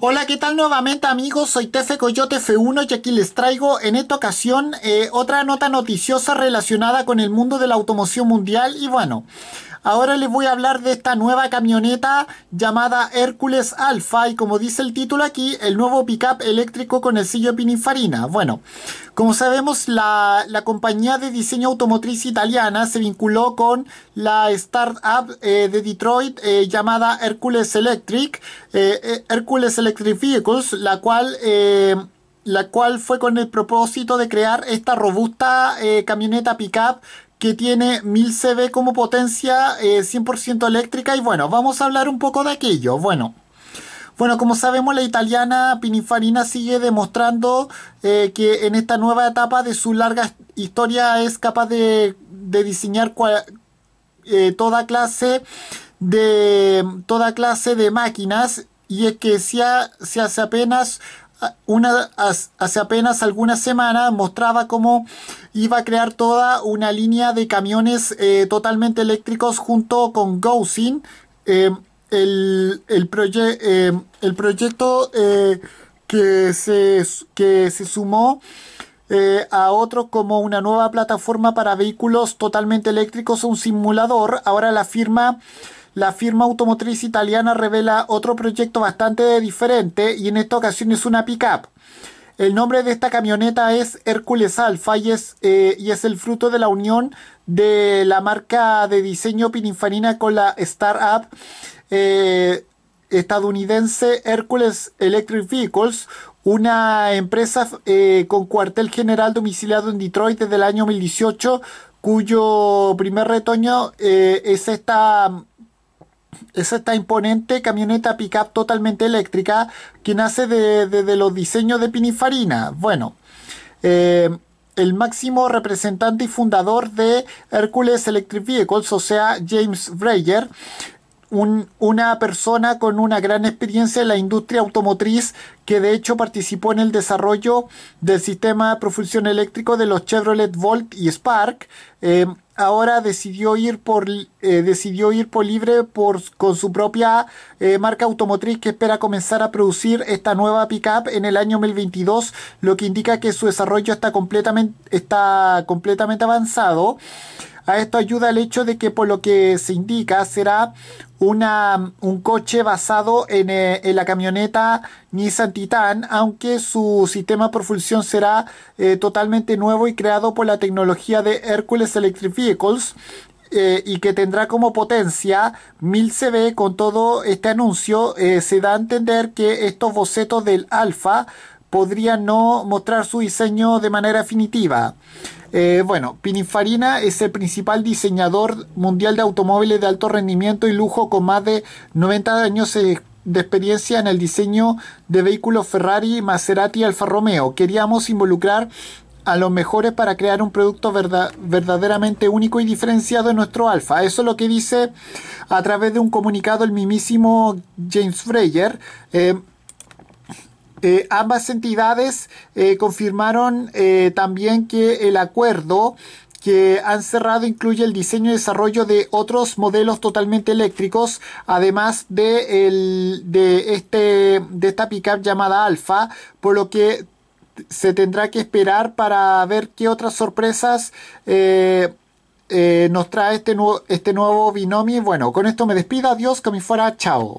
Hola, ¿qué tal nuevamente amigos? Soy Tefe Coyote F1 y aquí les traigo en esta ocasión eh, otra nota noticiosa relacionada con el mundo de la automoción mundial y bueno... Ahora les voy a hablar de esta nueva camioneta llamada Hércules Alpha y como dice el título aquí, el nuevo pickup eléctrico con el sello Pininfarina. Bueno, como sabemos la, compañía de diseño automotriz italiana se vinculó con la startup eh, de Detroit eh, llamada Hércules Electric, eh, Hércules Electric Vehicles, la cual la cual fue con el propósito de crear esta robusta camioneta pickup que tiene 1000 CV como potencia 100% eh, eléctrica y bueno, vamos a hablar un poco de aquello. Bueno, bueno, como sabemos, la italiana Pininfarina sigue demostrando eh, que en esta nueva etapa de su larga historia es capaz de, diseñar eh, toda clase de toda clase de máquinas y es que se hace apenas una, hace apenas algunas semanas mostraba cómo iba a crear toda una línea de camiones eh, totalmente eléctricos junto con GOSIN eh, el, el, eh, proyecto que se, que, se, sumó eh, a otros como una nueva plataforma para vehículos totalmente eléctricos o un simulador. Ahora la firma, la firma automotriz italiana revela otro proyecto bastante diferente y en esta ocasión es una pickup. El nombre de esta camioneta es Hércules Alfa y es, eh, y es el fruto de la unión de la marca de diseño Pininfarina con la startup eh, estadounidense Hercules Electric Vehicles, una empresa eh, con cuartel general domiciliado en Detroit desde el año 2018, cuyo primer retoño eh, es esta es esta imponente camioneta pickup totalmente eléctrica que nace de, los diseños de Pinifarina. Bueno, eh, el máximo representante y fundador de Hercules Electric Vehicles, o sea, James Breyer, una persona con una gran experiencia en la industria automotriz que de hecho participó en el desarrollo del sistema de propulsión eléctrico de los Chevrolet Volt y Spark. Eh, ahora decidió ir por, eh, decidió ir por libre por, con su propia eh, marca automotriz que espera comenzar a producir esta nueva pickup en el año 2022, lo que indica que su desarrollo está completamente, está completamente avanzado. A esto ayuda el hecho de que por lo que se indica será una, un coche basado en, eh, la camioneta Nissan Titan, aunque su sistema por propulsión será eh, totalmente nuevo y creado por la tecnología de Hercules Electric Vehicles. Eh, y que tendrá como potencia 1000 CV con todo este anuncio, se da a entender que estos bocetos del Alfa podrían no mostrar su diseño de manera definitiva. Eh, bueno, Pininfarina es el principal diseñador mundial de automóviles de alto rendimiento y lujo con más de 90 años de experiencia en el diseño de vehículos Ferrari, Maserati y Alfa Romeo. Queríamos involucrar a los mejores para crear un producto verdaderamente único y diferenciado en nuestro alfa. Eso es lo que dice a través de un comunicado el mismísimo James Freyer. Eh, eh, ambas entidades eh, confirmaron eh, también que el acuerdo que han cerrado incluye el diseño y desarrollo de otros modelos totalmente eléctricos, además de, este, de esta pickup llamada Alfa, por lo que se tendrá que esperar para ver qué otras sorpresas nos trae este nuevo, este nuevo binomio. bueno, con esto me despido, adiós, que me fuera, chao.